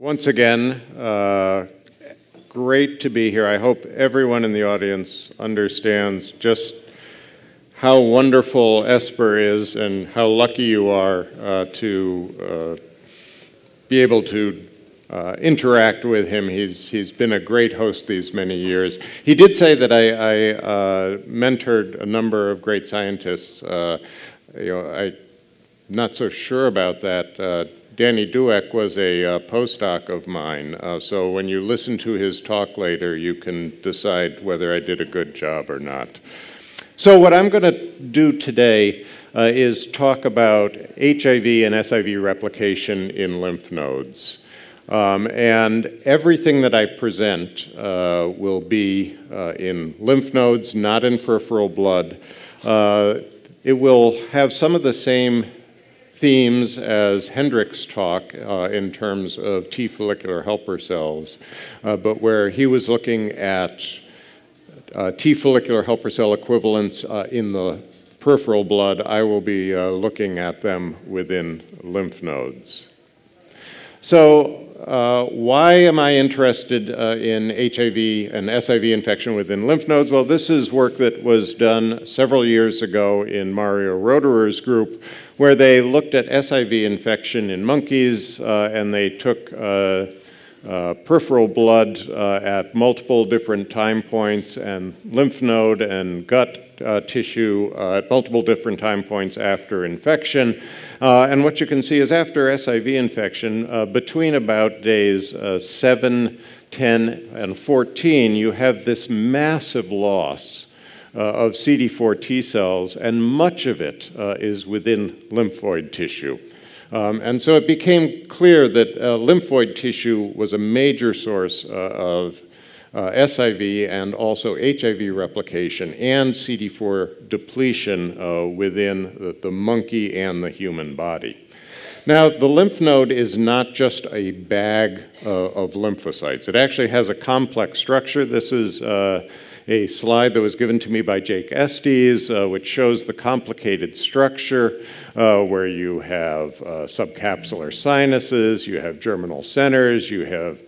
Once again, uh, great to be here. I hope everyone in the audience understands just how wonderful Esper is and how lucky you are uh, to uh, be able to uh, interact with him. He's, he's been a great host these many years. He did say that I, I uh, mentored a number of great scientists. Uh, you know, I'm not so sure about that. Uh, Danny Dueck was a uh, postdoc of mine, uh, so when you listen to his talk later, you can decide whether I did a good job or not. So what I'm going to do today uh, is talk about HIV and SIV replication in lymph nodes. Um, and everything that I present uh, will be uh, in lymph nodes, not in peripheral blood. Uh, it will have some of the same themes as Hendricks' talk uh, in terms of T follicular helper cells, uh, but where he was looking at uh, T follicular helper cell equivalents uh, in the peripheral blood. I will be uh, looking at them within lymph nodes. So uh, why am I interested uh, in HIV and SIV infection within lymph nodes? Well, this is work that was done several years ago in Mario Roederer's group, where they looked at SIV infection in monkeys uh, and they took uh, uh, peripheral blood uh, at multiple different time points and lymph node and gut uh, tissue uh, at multiple different time points after infection. Uh, and what you can see is after SIV infection, uh, between about days 7, 10, and 14, you have this massive loss uh, of CD4 T cells, and much of it uh, is within lymphoid tissue. Um, and so it became clear that uh, lymphoid tissue was a major source uh, of uh, SIV and also HIV replication and CD4 depletion uh, within the, the monkey and the human body. Now, the lymph node is not just a bag uh, of lymphocytes. It actually has a complex structure. This is uh, a slide that was given to me by Jake Estes, uh, which shows the complicated structure uh, where you have uh, subcapsular sinuses, you have germinal centers, you have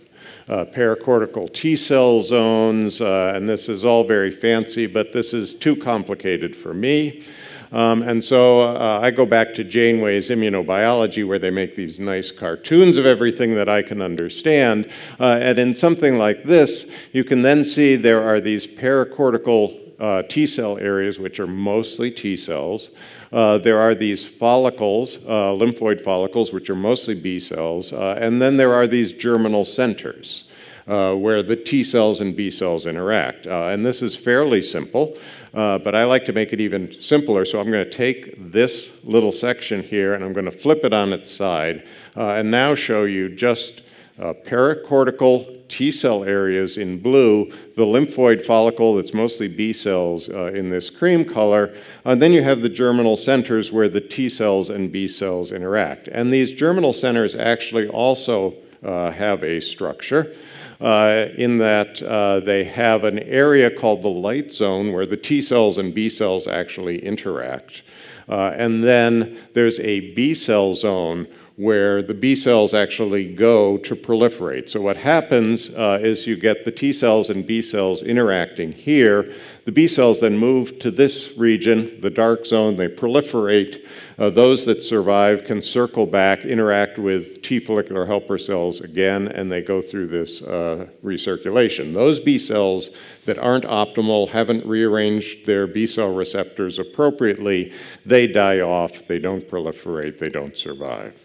uh, paracortical T cell zones, uh, and this is all very fancy, but this is too complicated for me. Um, and so uh, I go back to Janeway's immunobiology, where they make these nice cartoons of everything that I can understand. Uh, and in something like this, you can then see there are these paracortical uh, T cell areas, which are mostly T cells. Uh, there are these follicles, uh, lymphoid follicles, which are mostly B cells. Uh, and then there are these germinal centers. Uh, where the T cells and B cells interact. Uh, and this is fairly simple. Uh, but I like to make it even simpler, so I'm going to take this little section here and I'm going to flip it on its side uh, and now show you just uh, pericortical T cell areas in blue, the lymphoid follicle that's mostly B cells uh, in this cream color, and then you have the germinal centers where the T cells and B cells interact. And these germinal centers actually also uh, have a structure uh, in that uh, they have an area called the light zone where the T cells and B cells actually interact. Uh, and then there's a B cell zone where the B cells actually go to proliferate. So what happens uh, is you get the T cells and B cells interacting here. The B cells then move to this region, the dark zone, they proliferate. Uh, those that survive can circle back, interact with T follicular helper cells again, and they go through this uh, recirculation. Those B cells that aren't optimal, haven't rearranged their B cell receptors appropriately, they die off, they don't proliferate, they don't survive.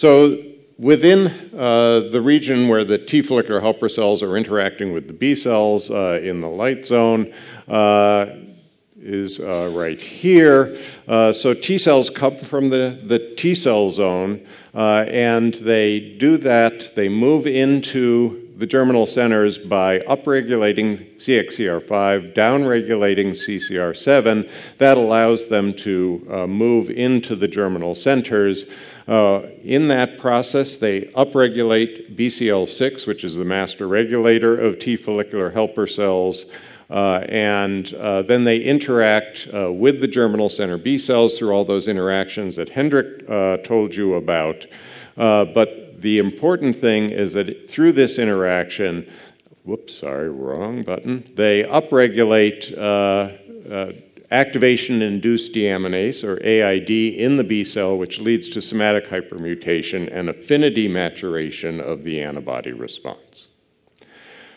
So within uh, the region where the T follicular helper cells are interacting with the B cells uh, in the light zone uh, is uh, right here. Uh, so T cells come from the, the T cell zone and they do that, they move into the germinal centers by upregulating CXCR5, downregulating CCR7. That allows them to uh, move into the germinal centers uh, in that process, they upregulate BCL6, which is the master regulator of T follicular helper cells, uh, and uh, then they interact uh, with the germinal center B cells through all those interactions that Hendrik uh, told you about. Uh, but the important thing is that through this interaction, whoops, sorry, wrong button, they upregulate uh, activation-induced deaminase, or AID, in the B cell, which leads to somatic hypermutation and affinity maturation of the antibody response.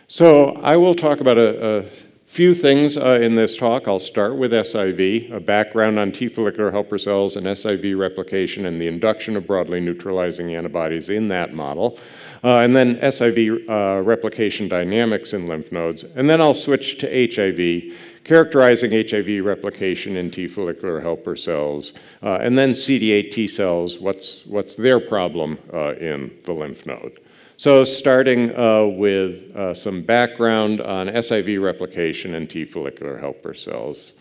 So I will talk about a, a few things uh, in this talk. I'll start with SIV, a background on T follicular helper cells and SIV replication and the induction of broadly neutralizing antibodies in that model, uh, and then SIV uh, replication dynamics in lymph nodes. And then I'll switch to HIV characterizing HIV replication in T follicular helper cells, uh, and then CD8 T cells, what's, what's their problem uh, in the lymph node. So starting uh, with uh, some background on SIV replication in T follicular helper cells.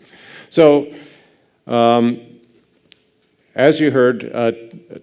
So um, as you heard, uh,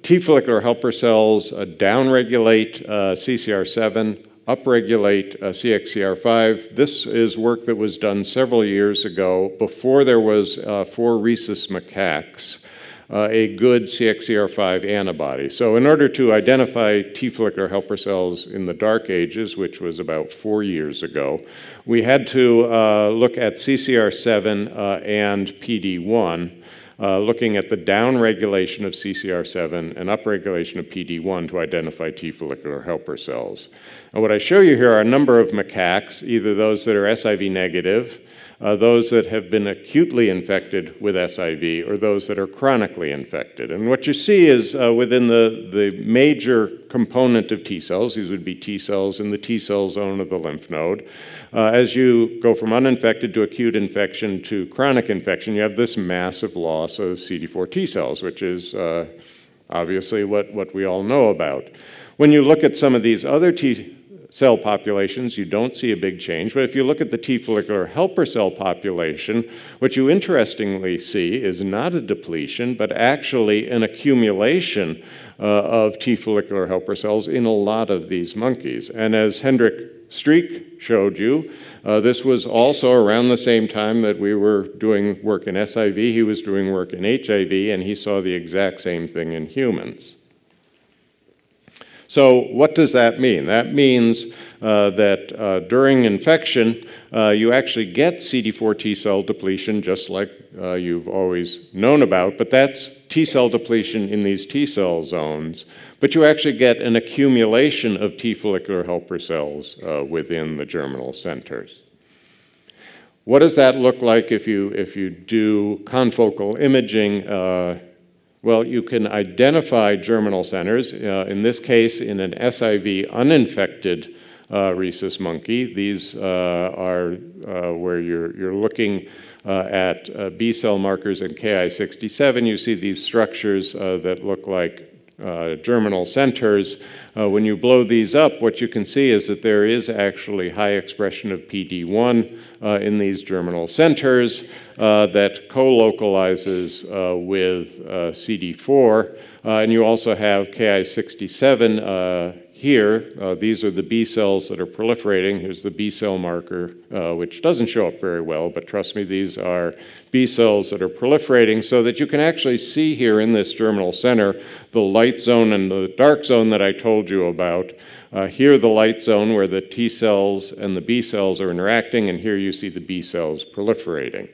T follicular helper cells uh, downregulate CCR7 upregulate uh, CXCR5. This is work that was done several years ago before there was uh, for rhesus macaques. Uh, a good CXCR5 antibody. So in order to identify T follicular helper cells in the dark ages, which was about four years ago, we had to uh, look at CCR7 uh, and PD1 uh, looking at the downregulation of CCR7 and upregulation of PD1 to identify T follicular helper cells. And what I show you here are a number of macaques, either those that are SIV negative, uh, those that have been acutely infected with SIV or those that are chronically infected. And what you see is uh, within the, the major component of T cells, these would be T cells in the T cell zone of the lymph node, uh, as you go from uninfected to acute infection to chronic infection, you have this massive loss of CD4 T cells, which is uh, obviously what, what we all know about. When you look at some of these other T cell populations, you don't see a big change. But if you look at the T follicular helper cell population, what you interestingly see is not a depletion, but actually an accumulation uh, of T follicular helper cells in a lot of these monkeys. And as Hendrik Streak showed you. Uh, this was also around the same time that we were doing work in SIV. He was doing work in HIV, and he saw the exact same thing in humans. So what does that mean? That means uh, that uh, during infection, uh, you actually get CD4 T cell depletion, just like uh, you've always known about, but that's T cell depletion in these T cell zones. But you actually get an accumulation of T follicular helper cells uh, within the germinal centers. What does that look like if you, if you do confocal imaging uh, well, you can identify germinal centers, uh, in this case, in an SIV uninfected uh, rhesus monkey. These uh, are uh, where you're, you're looking uh, at uh, B cell markers and Ki67. You see these structures that look like uh, germinal centers, uh, when you blow these up, what you can see is that there is actually high expression of PD1 uh, in these germinal centers uh, that co-localizes uh, with CD4. and you also have Ki67 here, uh, these are the B cells that are proliferating. Here's the B cell marker, uh, which doesn't show up very well, but trust me, these are B cells that are proliferating so that you can actually see here in this germinal center the light zone and the dark zone that I told you about. Uh, here, the light zone where the T cells and the B cells are interacting, and here you see the B cells proliferating.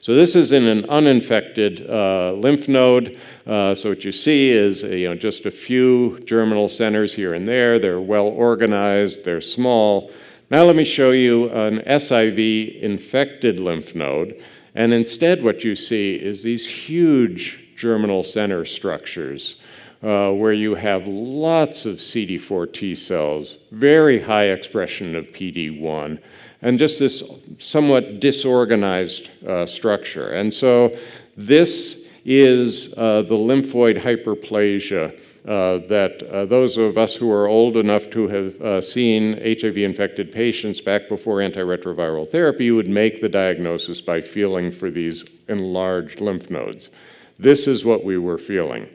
So this is in an uninfected uh, lymph node. Uh, so what you see is a, you know, just a few germinal centers here and there. They're well organized. They're small. Now let me show you an SIV infected lymph node. And instead what you see is these huge germinal center structures uh, where you have lots of CD4 T cells, very high expression of PD1, and just this somewhat disorganized uh, structure. And so this is uh, the lymphoid hyperplasia uh, that uh, those of us who are old enough to have seen HIV-infected patients back before antiretroviral therapy would make the diagnosis by feeling for these enlarged lymph nodes. This is what we were feeling.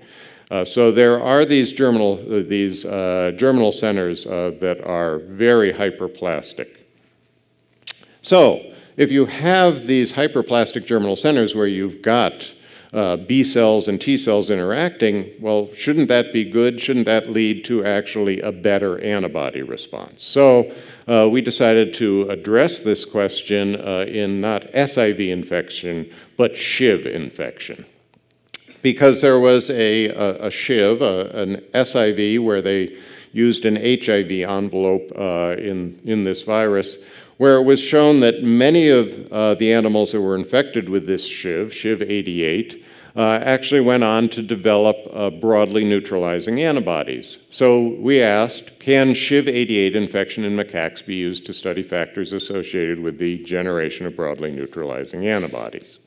Uh, so there are these germinal, uh, these, uh, germinal centers uh, that are very hyperplastic. So if you have these hyperplastic germinal centers where you've got uh, B cells and T cells interacting, well, shouldn't that be good? Shouldn't that lead to actually a better antibody response? So uh, we decided to address this question in not SIV infection, but SHIV infection because there was a, a, a shiv, a, an SIV, where they used an HIV envelope uh, in, in this virus, where it was shown that many of uh, the animals that were infected with this shiv, shiv 88, uh, actually went on to develop uh, broadly neutralizing antibodies. So we asked, can SHIV88 infection in macaques be used to study factors associated with the generation of broadly neutralizing antibodies?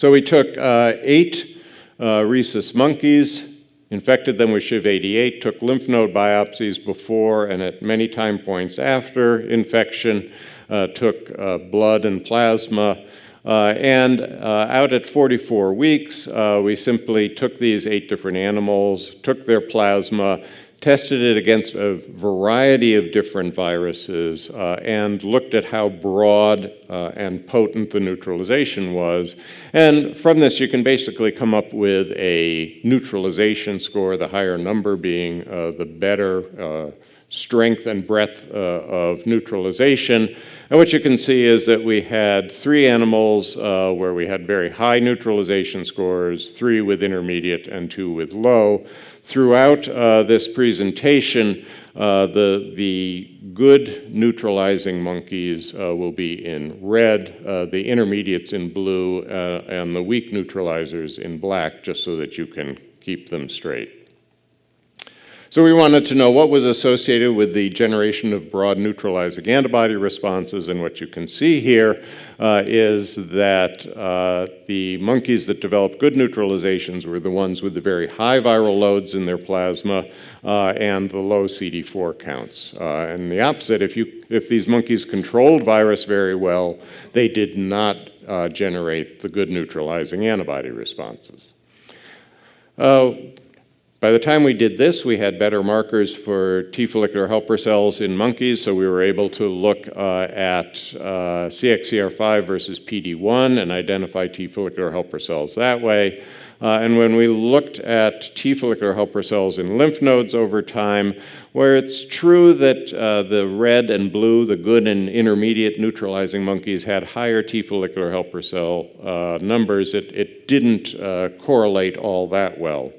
So we took uh, eight uh, rhesus monkeys, infected them with SHIV88, took lymph node biopsies before and at many time points after infection, uh, took uh, blood and plasma, uh, and uh, out at 44 weeks, uh, we simply took these eight different animals, took their plasma, tested it against a variety of different viruses uh, and looked at how broad uh, and potent the neutralization was. And from this, you can basically come up with a neutralization score, the higher number being uh, the better. Uh, strength and breadth uh, of neutralization. And what you can see is that we had three animals uh, where we had very high neutralization scores, three with intermediate and two with low. Throughout uh, this presentation, uh, the, the good neutralizing monkeys uh, will be in red, uh, the intermediates in blue, uh, and the weak neutralizers in black, just so that you can keep them straight. So we wanted to know what was associated with the generation of broad neutralizing antibody responses, and what you can see here uh, is that uh, the monkeys that developed good neutralizations were the ones with the very high viral loads in their plasma uh, and the low CD4 counts. Uh, and the opposite, if, you, if these monkeys controlled virus very well, they did not uh, generate the good neutralizing antibody responses. Uh, by the time we did this, we had better markers for T follicular helper cells in monkeys, so we were able to look uh, at uh, CXCR5 versus PD1 and identify T follicular helper cells that way. Uh, and when we looked at T follicular helper cells in lymph nodes over time, where it's true that uh, the red and blue, the good and intermediate neutralizing monkeys had higher T follicular helper cell uh, numbers, it, it didn't uh, correlate all that well.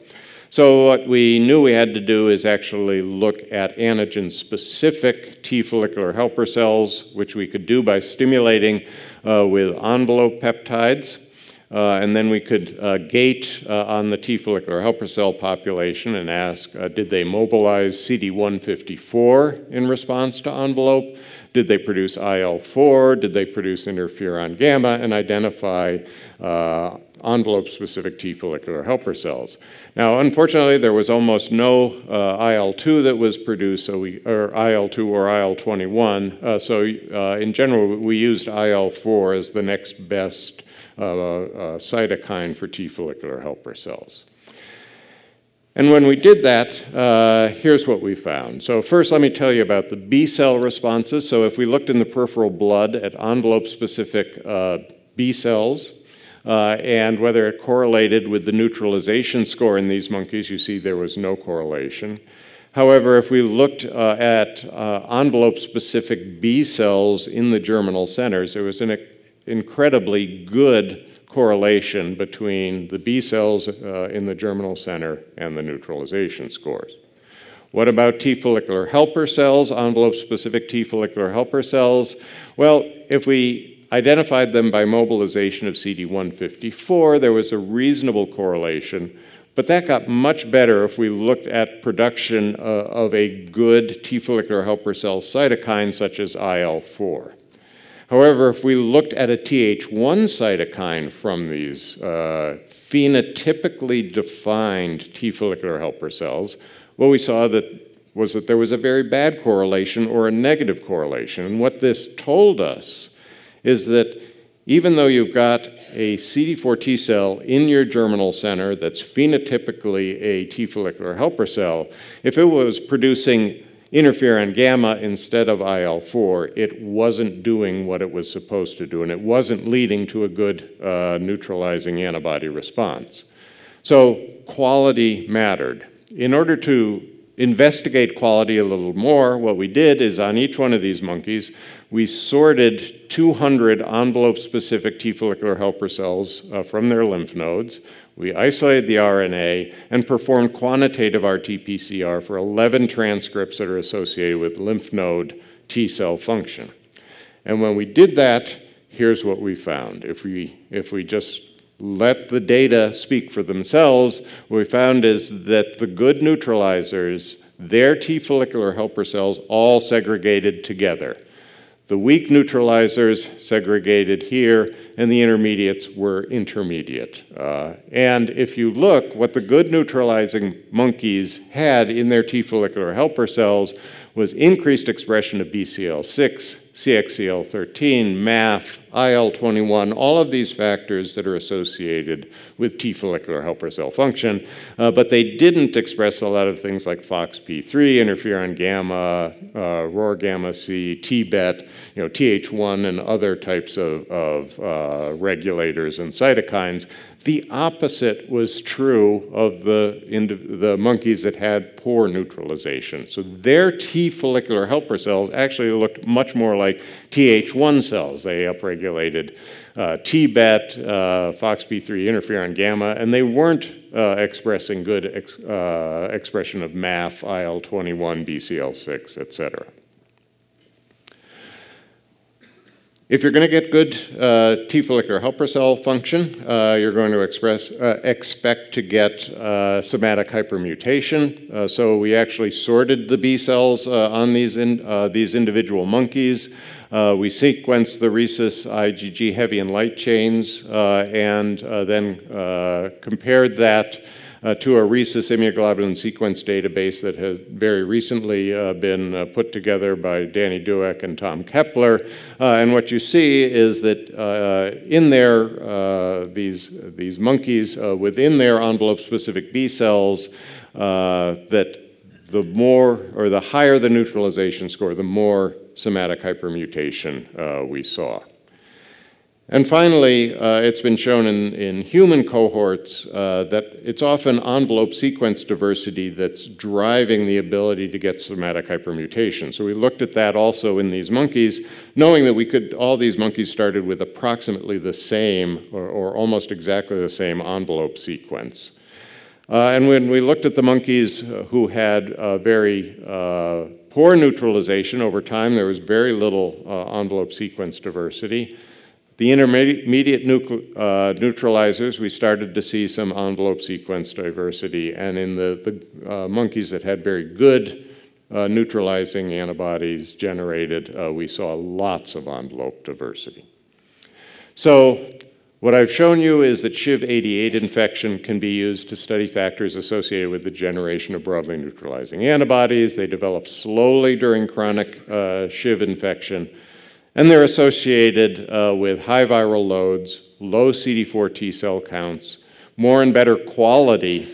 So what we knew we had to do is actually look at antigen-specific T follicular helper cells, which we could do by stimulating uh, with envelope peptides. Uh, and then we could uh, gate uh, on the T follicular helper cell population and ask, uh, did they mobilize CD154 in response to envelope? Did they produce IL-4? Did they produce interferon gamma? And identify uh, envelope-specific T follicular helper cells. Now, unfortunately, there was almost no uh, IL-2 that was produced, so we, or IL-2 or IL-21. Uh, so uh, in general, we used IL-4 as the next best uh, uh, cytokine for T follicular helper cells. And when we did that, uh, here's what we found. So first, let me tell you about the B cell responses. So if we looked in the peripheral blood at envelope-specific uh, B cells, uh, and whether it correlated with the neutralization score in these monkeys. You see, there was no correlation. However, if we looked uh, at uh, envelope specific B cells in the germinal centers, there was an incredibly good correlation between the B cells uh, in the germinal center and the neutralization scores. What about T follicular helper cells, envelope specific T follicular helper cells? Well, if we identified them by mobilization of CD154. There was a reasonable correlation, but that got much better if we looked at production uh, of a good T follicular helper cell cytokine such as IL-4. However, if we looked at a Th1 cytokine from these uh, phenotypically defined T follicular helper cells, what we saw that was that there was a very bad correlation or a negative correlation. And what this told us is that even though you've got a CD4 T cell in your germinal center that's phenotypically a T follicular helper cell, if it was producing interferon gamma instead of IL 4, it wasn't doing what it was supposed to do, and it wasn't leading to a good uh, neutralizing antibody response. So, quality mattered. In order to investigate quality a little more, what we did is on each one of these monkeys, we sorted 200 envelope-specific T follicular helper cells uh, from their lymph nodes. We isolated the RNA and performed quantitative RT-PCR for 11 transcripts that are associated with lymph node T cell function. And when we did that, here's what we found. If we, if we just let the data speak for themselves, what we found is that the good neutralizers, their T follicular helper cells all segregated together. The weak neutralizers segregated here, and the intermediates were intermediate. Uh, and if you look, what the good neutralizing monkeys had in their T follicular helper cells was increased expression of BCL6, CXCL13, MAF, IL21, all of these factors that are associated with T follicular helper cell function, uh, but they didn't express a lot of things like FOXP3, interferon gamma, uh, ROR gamma C, TBET, you know, TH1, and other types of, of uh, regulators and cytokines the opposite was true of the, the monkeys that had poor neutralization. So their T follicular helper cells actually looked much more like Th1 cells. They upregulated uh, TBET, uh, FOXP3 interferon gamma, and they weren't uh, expressing good ex uh, expression of MAF, IL-21, BCL6, et cetera. If you're going to get good uh, T follicular helper cell function, uh, you're going to express, uh, expect to get uh, somatic hypermutation. Uh, so we actually sorted the B cells uh, on these, in, these individual monkeys. we sequenced the rhesus IgG heavy and light chains and then compared that uh, to a rhesus immunoglobulin sequence database that has very recently uh, been uh, put together by Danny Dueck and Tom Kepler. Uh, and what you see is that uh, in there, these, these monkeys within their envelope-specific B cells that the more or the higher the neutralization score, the more somatic hypermutation uh, we saw. And finally, uh, it's been shown in, in human cohorts uh, that it's often envelope sequence diversity that's driving the ability to get somatic hypermutation. So we looked at that also in these monkeys, knowing that we could, all these monkeys started with approximately the same or, or almost exactly the same envelope sequence. Uh, and when we looked at the monkeys uh, who had very uh, poor neutralization over time, there was very little uh, envelope sequence diversity. The intermediate uh, neutralizers, we started to see some envelope sequence diversity. And in the, the uh, monkeys that had very good uh, neutralizing antibodies generated, uh, we saw lots of envelope diversity. So what I've shown you is that SHIV88 infection can be used to study factors associated with the generation of broadly neutralizing antibodies. They develop slowly during chronic uh, SHIV infection. And they're associated uh, with high viral loads, low CD4 T cell counts, more and better quality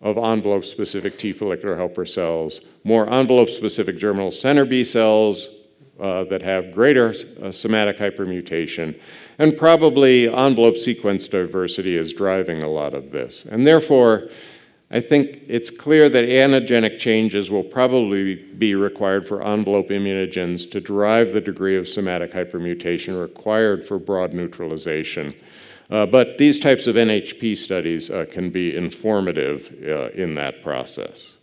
of envelope-specific T follicular helper cells, more envelope-specific germinal center B cells uh, that have greater uh, somatic hypermutation, and probably envelope sequence diversity is driving a lot of this. And therefore, I think it's clear that antigenic changes will probably be required for envelope immunogens to drive the degree of somatic hypermutation required for broad neutralization. Uh, but these types of NHP studies uh, can be informative uh, in that process.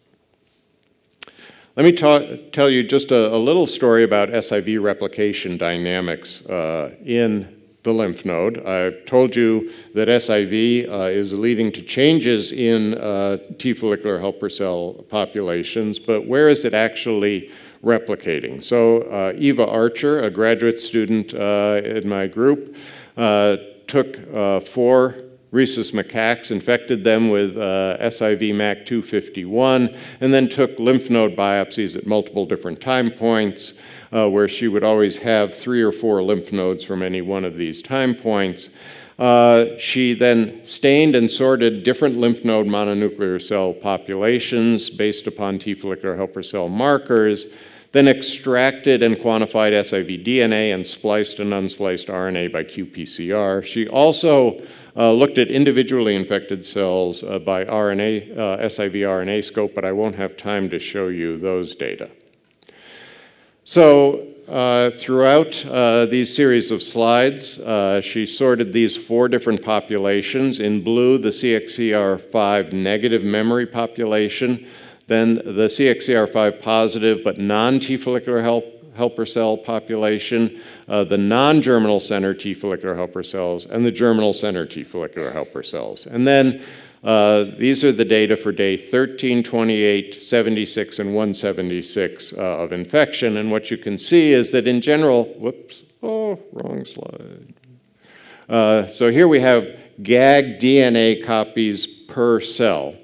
Let me tell you just a, a, little story about SIV replication dynamics uh, in the lymph node. I've told you that SIV uh, is leading to changes in uh, T follicular helper cell populations, but where is it actually replicating? So uh, Eva Archer, a graduate student uh, in my group, uh, took uh, four rhesus macaques, infected them with uh, SIV MAC 251, and then took lymph node biopsies at multiple different time points uh, where she would always have three or four lymph nodes from any one of these time points. Uh, she then stained and sorted different lymph node mononuclear cell populations based upon T follicular helper cell markers, then extracted and quantified SIV DNA and spliced and unspliced RNA by qPCR. She also uh, looked at individually infected cells uh, by RNA, uh, SIV RNA scope, but I won't have time to show you those data. So uh, throughout uh, these series of slides, uh, she sorted these four different populations. In blue, the CXCR5 negative memory population, then the CXCR5 positive but non-T follicular help helper cell population, uh, the non-germinal center T follicular helper cells, and the germinal center T follicular helper cells. And then uh, these are the data for day 13, 28, 76, and 176 uh, of infection. And what you can see is that in general, whoops, oh, wrong slide. Uh, so here we have GAG DNA copies per cell.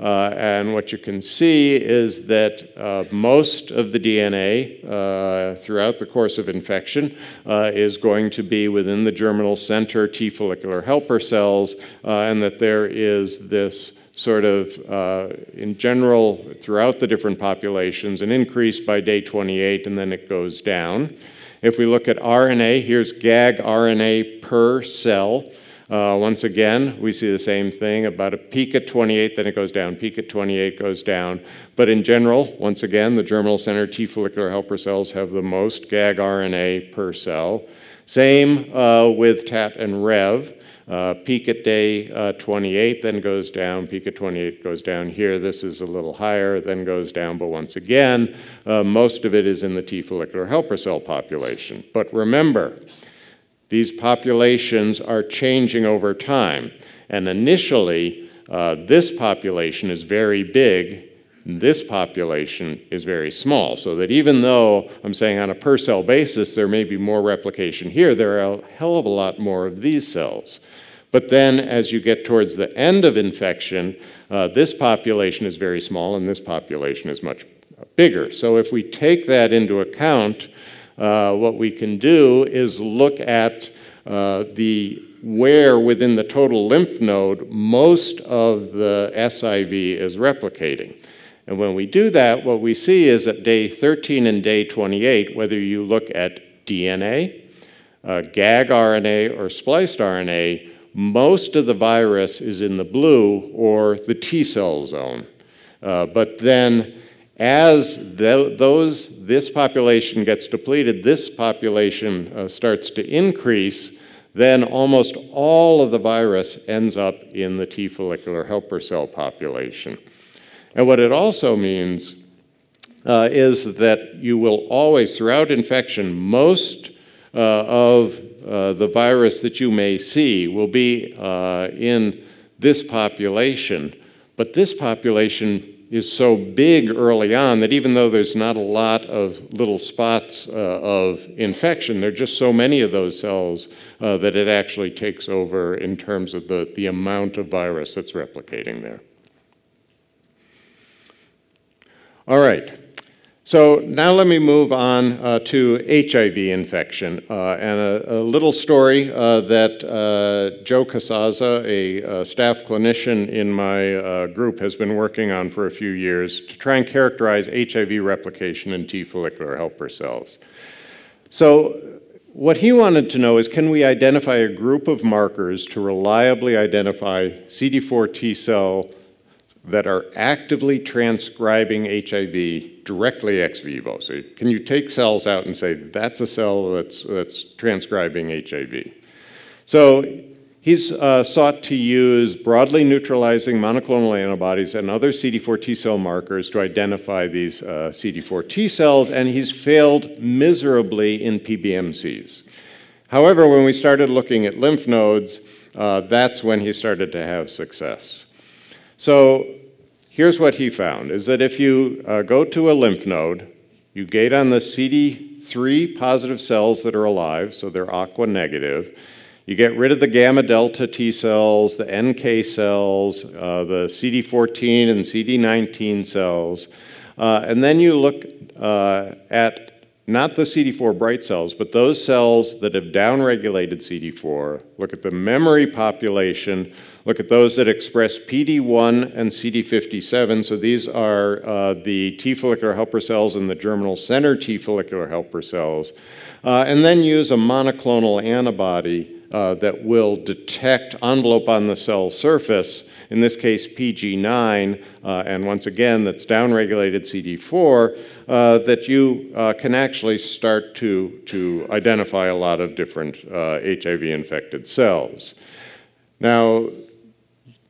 Uh, and what you can see is that uh, most of the DNA uh, throughout the course of infection uh, is going to be within the germinal center T follicular helper cells, uh, and that there is this sort of, uh, in general, throughout the different populations, an increase by day 28, and then it goes down. If we look at RNA, here's gag RNA per cell. Uh, once again, we see the same thing about a peak at 28, then it goes down, peak at 28 goes down. But in general, once again, the germinal center T follicular helper cells have the most GAG RNA per cell. Same uh, with TAT and REV. Uh, peak at day uh, 28, then goes down. Peak at 28 goes down here. This is a little higher, then goes down. But once again, uh, most of it is in the T follicular helper cell population. But remember, these populations are changing over time. And initially, uh, this population is very big, this population is very small. So that even though I'm saying on a per cell basis there may be more replication here, there are a hell of a lot more of these cells. But then as you get towards the end of infection, uh, this population is very small and this population is much bigger. So if we take that into account, uh, what we can do is look at uh, the where within the total lymph node most of the SIV is replicating. And when we do that, what we see is at day 13 and day 28, whether you look at DNA, uh, gag RNA, or spliced RNA, most of the virus is in the blue or the T cell zone. Uh, but then as the, those, this population gets depleted, this population uh, starts to increase, then almost all of the virus ends up in the T follicular helper cell population. And what it also means uh, is that you will always, throughout infection, most uh, of uh, the virus that you may see will be uh, in this population. But this population is so big early on that even though there's not a lot of little spots uh, of infection, there are just so many of those cells uh, that it actually takes over in terms of the, the amount of virus that's replicating there. All right. So now let me move on uh, to HIV infection uh, and a, a, little story uh, that uh, Joe Casaza, a, a, staff clinician in my uh, group, has been working on for a few years to try and characterize HIV replication in T follicular helper cells. So what he wanted to know is can we identify a group of markers to reliably identify CD4 T cell that are actively transcribing HIV directly ex vivo. So can you take cells out and say, that's a cell that's, that's transcribing HIV? So he's uh, sought to use broadly neutralizing monoclonal antibodies and other CD4 T cell markers to identify these uh, CD4 T cells, and he's failed miserably in PBMCs. However, when we started looking at lymph nodes, uh, that's when he started to have success. So here's what he found, is that if you uh, go to a lymph node, you gate on the CD3 positive cells that are alive, so they're aqua negative, you get rid of the gamma delta T cells, the NK cells, uh, the CD14 and CD19 cells, uh, and then you look uh, at not the CD4 bright cells, but those cells that have downregulated CD4. Look at the memory population. Look at those that express PD1 and CD57. So these are uh, the T follicular helper cells and the germinal center T follicular helper cells. Uh, and then use a monoclonal antibody uh, that will detect envelope on the cell surface, in this case PG9, uh, and once again that's downregulated CD4, uh, that you uh, can actually start to, to identify a lot of different HIV-infected uh, cells. Now,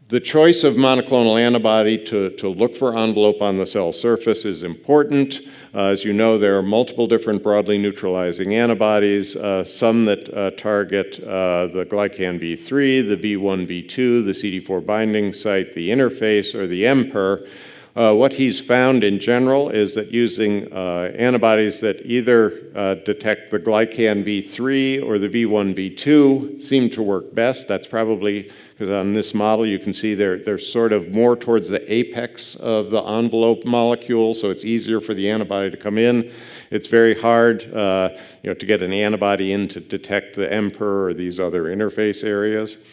the choice of monoclonal antibody to, to look for envelope on the cell surface is important. Uh, as you know, there are multiple different broadly neutralizing antibodies, uh, some that uh, target the glycan V3, the V1, V2, the CD4 binding site, the interface, or the MPER. Uh, what he's found in general is that using uh, antibodies that either uh, detect the glycan V3 or the V1, V2 seem to work best. That's probably because on this model you can see they're, they're sort of more towards the apex of the envelope molecule, so it's easier for the antibody to come in. It's very hard uh, you know, to get an antibody in to detect the emperor or these other interface areas.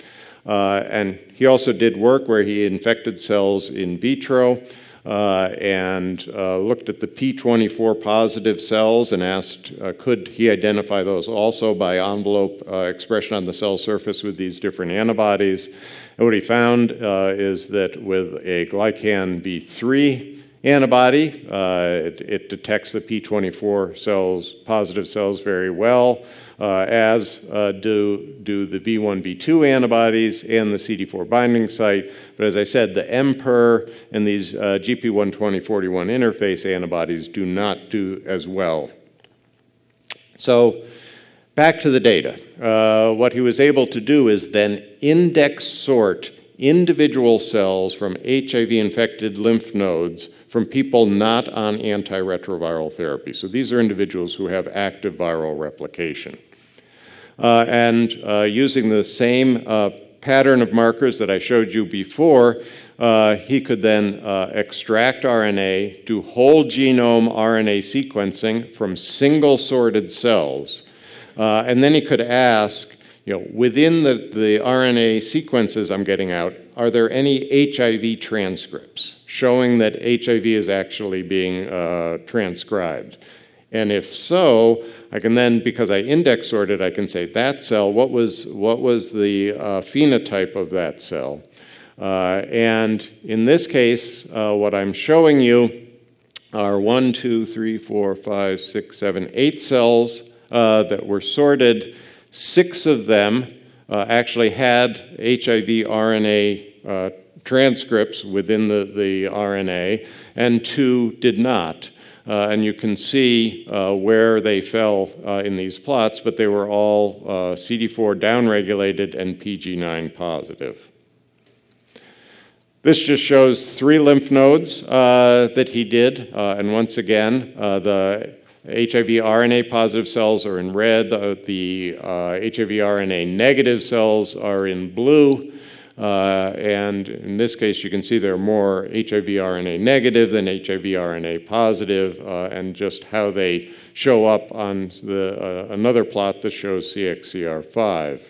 Uh, and he also did work where he infected cells in vitro, uh, and uh, looked at the P24 positive cells and asked, uh, could he identify those also by envelope expression on the cell surface with these different antibodies? And what he found is that with a glycan B3, antibody. Uh, it, it, detects the P24 cells, positive cells, very well. Uh, as uh, do, do the V1, V2 antibodies and the CD4 binding site. But as I said, the MPER and these uh, GP12041 interface antibodies do not do as well. So back to the data. Uh, what he was able to do is then index sort individual cells from HIV-infected lymph nodes from people not on antiretroviral therapy. So these are individuals who have active viral replication. Uh, and uh, using the same uh, pattern of markers that I showed you before, uh, he could then uh, extract RNA, do whole genome RNA sequencing from single sorted cells. Uh, and then he could ask, you know, within the, the RNA sequences I'm getting out, are there any HIV transcripts showing that HIV is actually being transcribed? And if so, I can then, because I index sorted, I can say that cell, what was, what was the uh, phenotype of that cell? Uh, and in this case, uh, what I'm showing you are one, two, three, four, five, six, seven, eight cells uh, that were sorted. Six of them uh, actually had HIV RNA uh, transcripts within the, the RNA, and two did not. Uh, and you can see uh, where they fell uh, in these plots, but they were all CD4 downregulated and PG9 positive. This just shows three lymph nodes uh, that he did. Uh, and once again, uh, the HIV RNA positive cells are in red, the, the HIV RNA negative cells are in blue. Uh, and in this case, you can see there are more HIV RNA negative than HIV RNA positive, uh, and just how they show up on the, uh, another plot that shows CXCR5.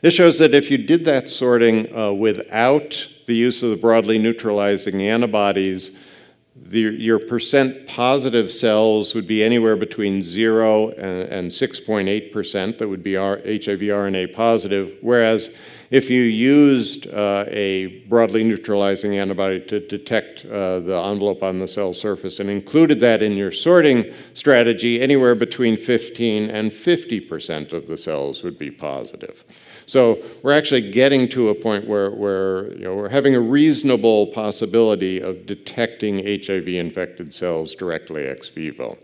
This shows that if you did that sorting uh, without the use of the broadly neutralizing antibodies, the, your percent positive cells would be anywhere between 0 and 6.8%, that would be R, HIV RNA positive, whereas if you used uh, a broadly neutralizing antibody to detect uh, the envelope on the cell surface and included that in your sorting strategy, anywhere between 15 and 50% of the cells would be positive. So we're actually getting to a point where, where you know, we're having a reasonable possibility of detecting HIV-infected cells directly ex vivo.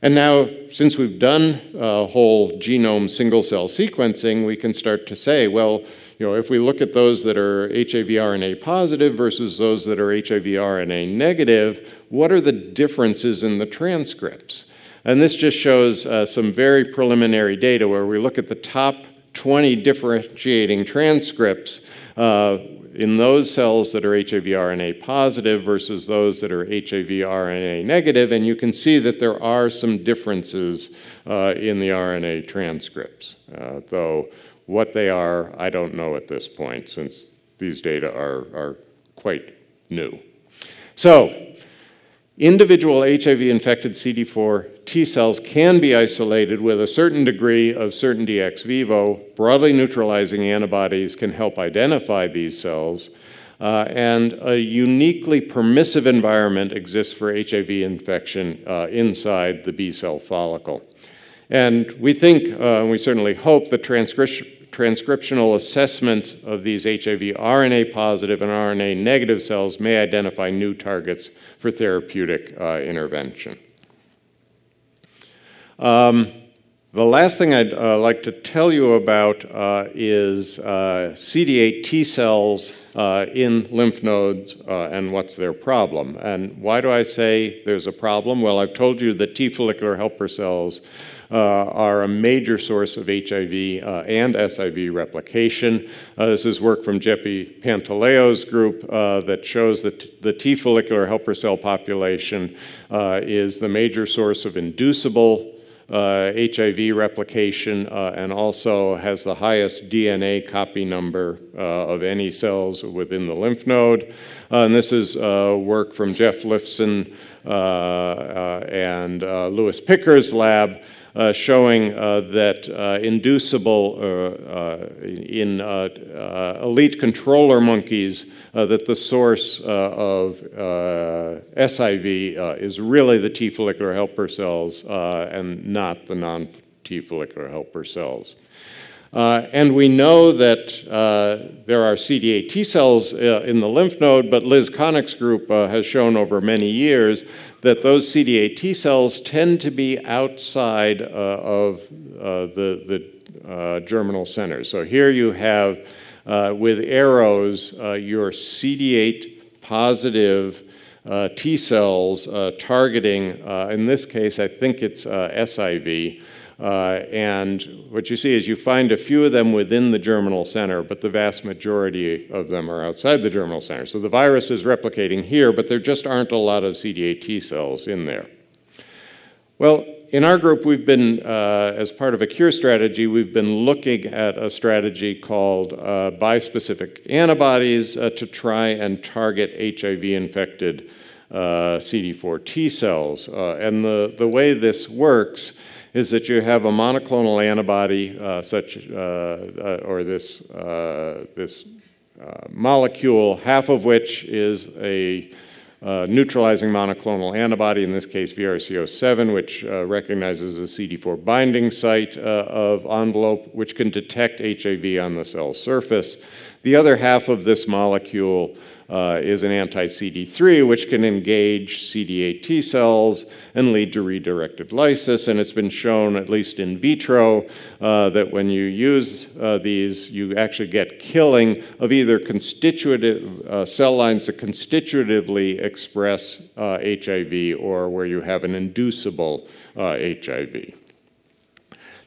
And now, since we've done whole genome single cell sequencing, we can start to say, well, you know, if we look at those that are HIV RNA positive versus those that are HIV RNA negative, what are the differences in the transcripts? And this just shows uh, some very preliminary data where we look at the top 20 differentiating transcripts uh, in those cells that are HIV RNA positive versus those that are HIV RNA negative, and you can see that there are some differences uh, in the RNA transcripts, uh, though what they are, I don't know at this point, since these data are, are quite new. So individual HIV infected CD4 T cells can be isolated with a certain degree of certainty ex vivo. Broadly neutralizing antibodies can help identify these cells. Uh, and a uniquely permissive environment exists for HIV infection uh, inside the B cell follicle. And we think, uh, we certainly hope, that transcriptional assessments of these HIV RNA positive and RNA negative cells may identify new targets for therapeutic uh, intervention. Um, the last thing I'd uh, like to tell you about uh, is uh, CD8 T cells uh, in lymph nodes and what's their problem. And why do I say there's a problem? Well, I've told you that T follicular helper cells uh, are a major source of HIV uh, and SIV replication. Uh, this is work from Jeppy Pantaleo's group that shows that the T follicular helper cell population is the major source of inducible uh, HIV replication uh, and also has the highest DNA copy number uh, of any cells within the lymph node. and this is work from Jeff Lifson and Lewis Picker's lab. Uh, showing uh, that uh, inducible uh, in elite controller monkeys that the source of SIV is really the T follicular helper cells and not the non-T follicular helper cells. Uh, and we know that uh, there are CD8 T cells uh, in the lymph node, but Liz Connick's group uh, has shown over many years that those CD8 T cells tend to be outside uh, of uh, the, the germinal center. So here you have, with arrows, your CD8 positive T cells targeting, in this case, I think it's SIV. Uh, and what you see is you find a few of them within the germinal center, but the vast majority of them are outside the germinal center. So the virus is replicating here, but there just aren't a lot of CD8 T cells in there. Well, in our group, we've been, uh, as part of a cure strategy, we've been looking at a strategy called uh, bispecific antibodies uh, to try and target HIV infected uh, CD4 T cells. Uh, and the, the way this works is that you have a monoclonal antibody uh, such uh, uh or this uh, this uh, molecule, half of which is a neutralizing monoclonal antibody, in this case VRCO7, which recognizes the CD4 binding site of envelope, which can detect HIV on the cell surface. The other half of this molecule uh, is an anti-CD3, which can engage CD8 T cells and lead to redirected lysis. And it's been shown, at least in vitro, uh, that when you use uh, these, you actually get killing of either constitutive uh, cell lines that constitutively express HIV uh, or where you have an inducible HIV. Uh,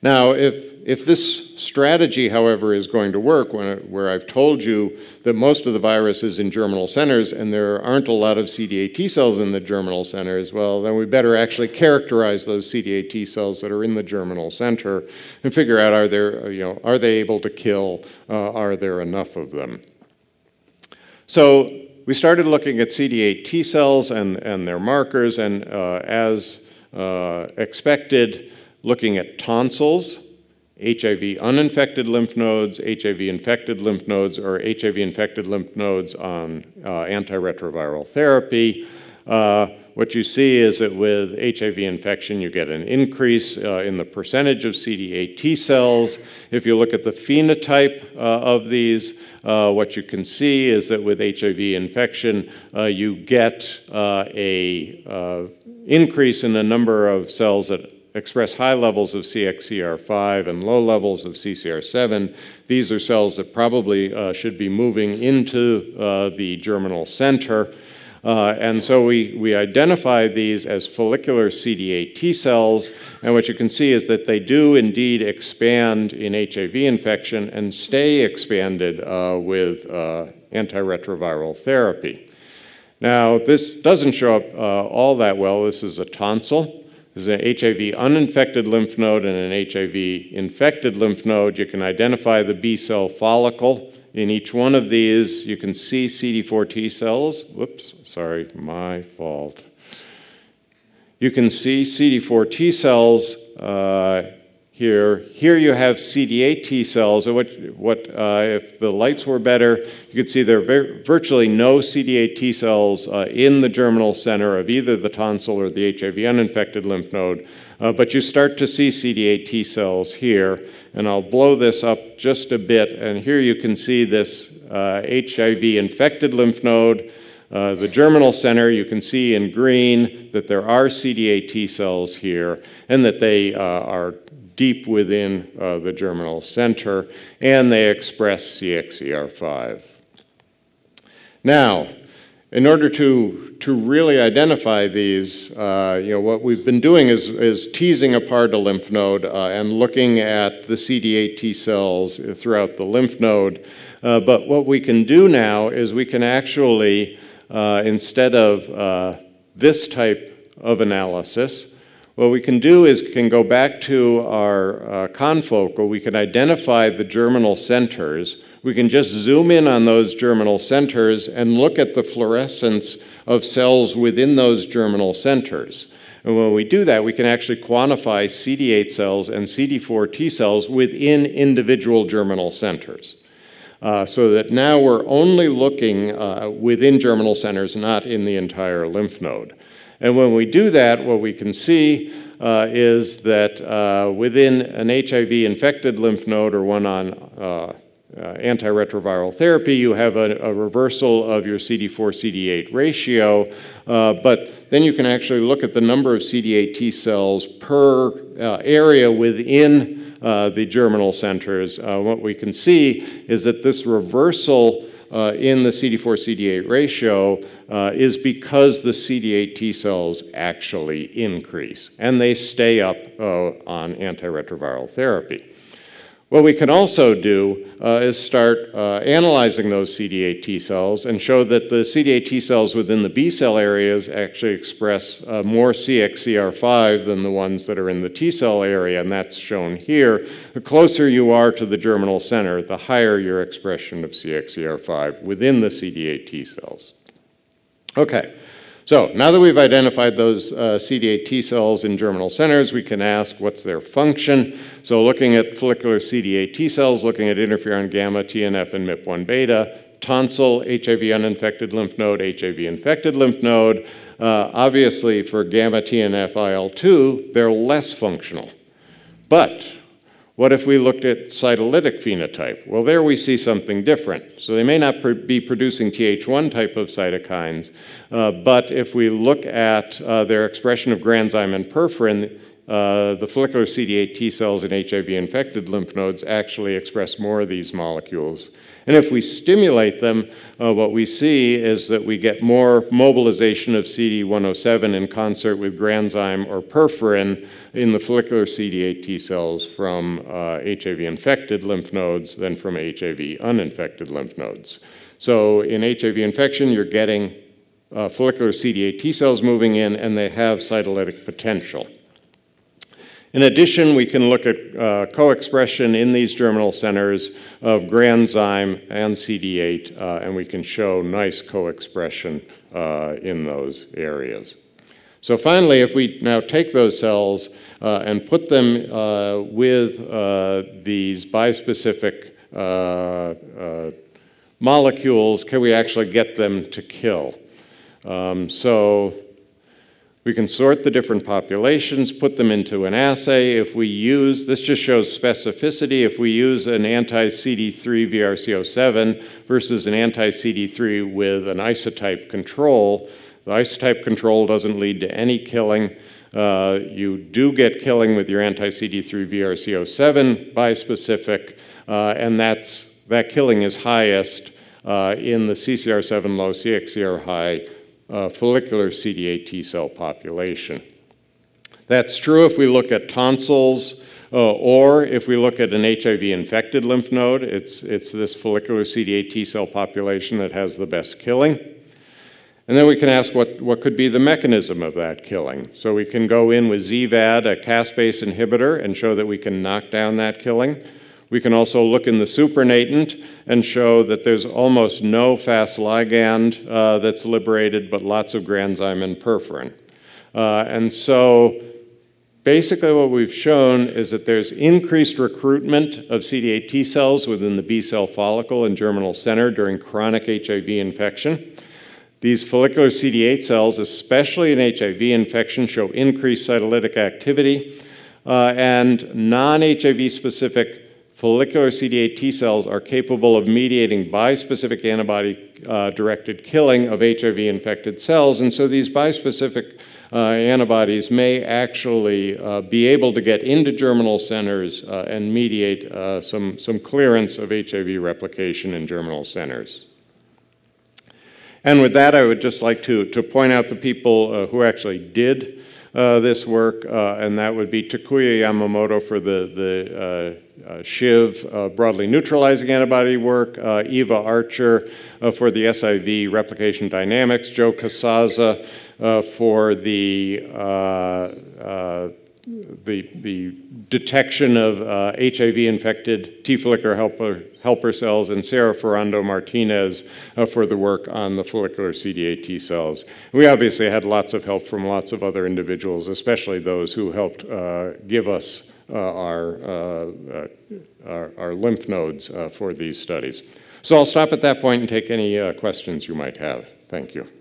now, if, if this strategy, however, is going to work, it, where I've told you that most of the virus is in germinal centers and there aren't a lot of CD8 T cells in the germinal centers, well, then we better actually characterize those CD8 T cells that are in the germinal center and figure out are, there, uh, you know, are they able to kill, uh, are there enough of them? So we started looking at CD8 T cells and, and their markers, and uh, as uh, expected, looking at tonsils, HIV uninfected lymph nodes, HIV infected lymph nodes, or HIV infected lymph nodes on uh, antiretroviral therapy. Uh, what you see is that with HIV infection, you get an increase uh, in the percentage of CD8 T cells. If you look at the phenotype uh, of these, uh, what you can see is that with HIV infection, uh, you get uh, a increase in the number of cells that express high levels of CXCR5 and low levels of CCR7. These are cells that probably uh, should be moving into uh, the germinal center. Uh, and so we, we identify these as follicular CD8 T cells, and what you can see is that they do indeed expand in HIV infection and stay expanded uh, with uh, antiretroviral therapy. Now, this doesn't show up uh, all that well. This is a tonsil. This is an HIV uninfected lymph node and an HIV infected lymph node. You can identify the B cell follicle. In each one of these, you can see CD4 T cells. Whoops, sorry, my fault. You can see CD4 T cells uh, here. Here you have CD8 T cells. And what, what uh, if the lights were better, you could see there are virtually no CD8 T cells uh, in the germinal center of either the tonsil or the HIV uninfected lymph node. Uh, but you start to see CD8 T cells here. And I'll blow this up just a bit. And here you can see this HIV uh, infected lymph node. Uh, the germinal center, you can see in green that there are CD8 T cells here and that they uh, are deep within uh, the germinal center, and they express CXCR5. Now, in order to, to really identify these, uh, you know, what we've been doing is, is teasing apart a lymph node uh, and looking at the CD8 T cells throughout the lymph node. Uh, but what we can do now is we can actually, uh, instead of uh, this type of analysis, what we can do is can go back to our uh, confocal, we can identify the germinal centers, we can just zoom in on those germinal centers and look at the fluorescence of cells within those germinal centers. And when we do that, we can actually quantify CD8 cells and CD4 T cells within individual germinal centers. Uh, so that now we're only looking uh, within germinal centers, not in the entire lymph node. And when we do that, what we can see uh, is that uh, within an HIV infected lymph node or one on uh, uh, antiretroviral therapy, you have a, a, reversal of your CD4 CD8 ratio. Uh, but then you can actually look at the number of CD8 T cells per uh, area within the germinal centers. what we can see is that this reversal uh, in the CD4 CD8 ratio uh, is because the CD8 T cells actually increase and they stay up uh, on antiretroviral therapy. What we can also do uh, is start uh, analyzing those CD8 T cells and show that the CD8 T cells within the B cell areas actually express uh, more CXCR5 than the ones that are in the T cell area, and that's shown here. The closer you are to the germinal center, the higher your expression of CXCR5 within the CD8 T cells. Okay. So now that we've identified those uh, CD8 T cells in germinal centers, we can ask what's their function. So looking at follicular CD8 T cells, looking at interferon gamma, TNF, and MIP1 beta, tonsil, HIV uninfected lymph node, HIV infected lymph node. Uh, obviously for gamma TNF IL-2, they're less functional. But what if we looked at cytolytic phenotype? Well, there we see something different. So they may not pr be producing Th1 type of cytokines, uh, but if we look at uh, their expression of granzyme and perforin, uh, the follicular CD8 T cells in HIV infected lymph nodes actually express more of these molecules. And if we stimulate them, uh, what we see is that we get more mobilization of CD107 in concert with granzyme or perforin in the follicular CD8 T cells from uh, HIV-infected lymph nodes than from HIV-uninfected lymph nodes. So in HIV infection, you're getting uh, follicular CD8 T cells moving in, and they have cytolytic potential. In addition, we can look at uh, co-expression in these germinal centers of granzyme and CD8, uh, and we can show nice co-expression uh, in those areas. So finally, if we now take those cells uh, and put them uh, with uh, these bispecific molecules, can we actually get them to kill? Um, so we can sort the different populations, put them into an assay. If we use, this just shows specificity, if we use an anti CD3 VRCO7 versus an anti CD3 with an isotype control, the isotype control doesn't lead to any killing. Uh, you do get killing with your anti CD3 VRCO7 bispecific, uh, and that's, that killing is highest uh, in the CCR7 low, CXCR high uh, follicular CD8 T cell population. That's true if we look at tonsils uh, or if we look at an HIV-infected lymph node. It's, it's this follicular CD8 T cell population that has the best killing. And then we can ask what, what could be the mechanism of that killing. So we can go in with ZVAD, a caspase inhibitor, and show that we can knock down that killing. We can also look in the supernatant and show that there's almost no fast ligand uh, that's liberated, but lots of granzyme and perforin. Uh, and so basically what we've shown is that there's increased recruitment of CD8 T cells within the B cell follicle and germinal center during chronic HIV infection. These follicular CD8 cells, especially in HIV infection, show increased cytolytic activity uh, and non-HIV specific follicular CD8 T cells are capable of mediating bispecific antibody uh, directed killing of HIV infected cells. And so these bispecific uh, antibodies may actually uh, be able to get into germinal centers uh, and mediate uh, some, some clearance of HIV replication in germinal centers. And with that, I would just like to, to point out the people uh, who actually did uh, this work, uh, and that would be Takuya Yamamoto for the, the uh, uh Shiv uh, broadly neutralizing antibody work, uh, Eva Archer for the SIV replication dynamics, Joe Casaza for the the, the detection of uh, HIV-infected T. follicular helper, helper cells, and Sarah Ferrando Martinez uh, for the work on the follicular CD8 T cells. We obviously had lots of help from lots of other individuals, especially those who helped uh, give us uh, our, uh, uh, our, our, lymph nodes for these studies. So I'll stop at that point and take any questions you might have. Thank you.